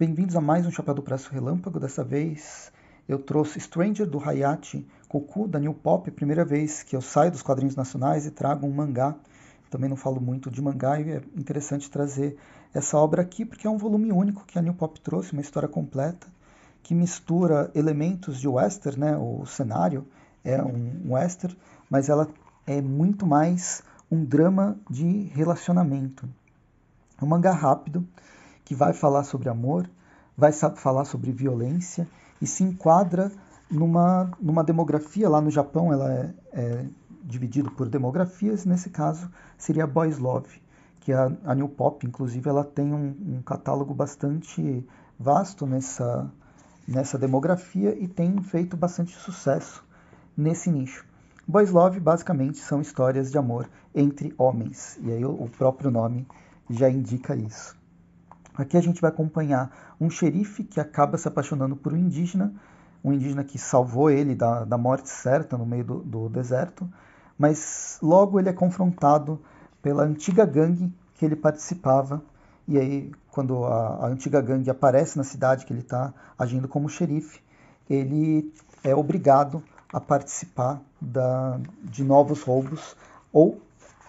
Bem-vindos a mais um Chapéu do Preço Relâmpago. Dessa vez eu trouxe Stranger do Hayate Koku da New Pop, primeira vez que eu saio dos quadrinhos nacionais e trago um mangá. Também não falo muito de mangá e é interessante trazer essa obra aqui porque é um volume único que a New Pop trouxe, uma história completa que mistura elementos de western, né? O cenário é um western, mas ela é muito mais um drama de relacionamento. É um mangá rápido que vai falar sobre amor, vai falar sobre violência e se enquadra numa, numa demografia. Lá no Japão, ela é, é dividida por demografias, nesse caso seria Boys Love, que a, a New Pop, inclusive, ela tem um, um catálogo bastante vasto nessa, nessa demografia e tem feito bastante sucesso nesse nicho. Boys Love basicamente são histórias de amor entre homens, e aí o próprio nome já indica isso. Aqui a gente vai acompanhar um xerife que acaba se apaixonando por um indígena, um indígena que salvou ele da, da morte certa no meio do, do deserto, mas logo ele é confrontado pela antiga gangue que ele participava. E aí, quando a, a antiga gangue aparece na cidade que ele está agindo como xerife, ele é obrigado a participar da, de novos roubos ou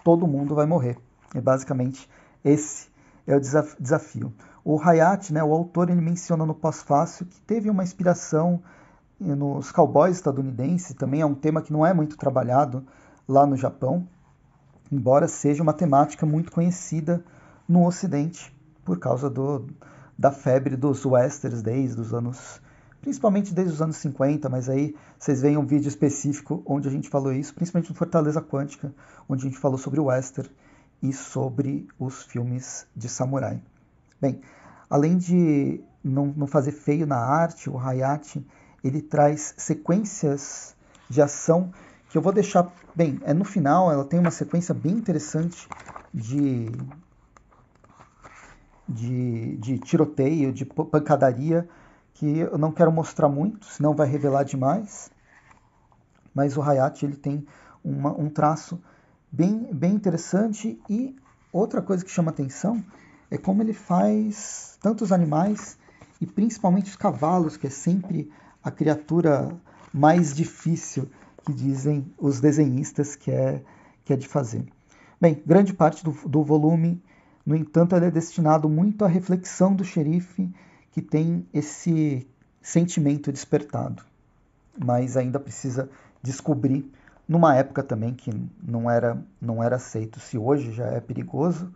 todo mundo vai morrer. É basicamente esse é o desafio. O Hayat, né, o autor, ele menciona no pós-fácil que teve uma inspiração eh, nos cowboys estadunidenses, também é um tema que não é muito trabalhado lá no Japão, embora seja uma temática muito conhecida no Ocidente por causa do, da febre dos westerns desde os anos principalmente desde os anos 50, mas aí vocês veem um vídeo específico onde a gente falou isso, principalmente no Fortaleza Quântica, onde a gente falou sobre o western e sobre os filmes de samurai. Bem, além de não, não fazer feio na arte, o Hayat ele traz sequências de ação que eu vou deixar bem. É no final, ela tem uma sequência bem interessante de de, de tiroteio, de pancadaria, que eu não quero mostrar muito, senão vai revelar demais. Mas o Hayat ele tem uma, um traço bem, bem interessante e outra coisa que chama atenção é como ele faz tantos animais e principalmente os cavalos, que é sempre a criatura mais difícil que dizem os desenhistas que é, que é de fazer. Bem, grande parte do, do volume, no entanto, é destinado muito à reflexão do xerife que tem esse sentimento despertado, mas ainda precisa descobrir numa época também que não era não era aceito, se hoje já é perigoso,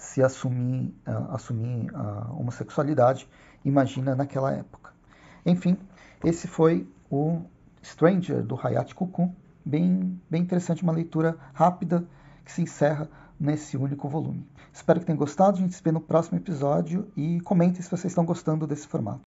se assumir, uh, assumir a ah, homossexualidade, imagina naquela época. Enfim, esse foi o Stranger, do Hayat Kuku, bem, bem interessante, uma leitura rápida que se encerra nesse único volume. Espero que tenham gostado, a gente se vê no próximo episódio e comentem se vocês estão gostando desse formato.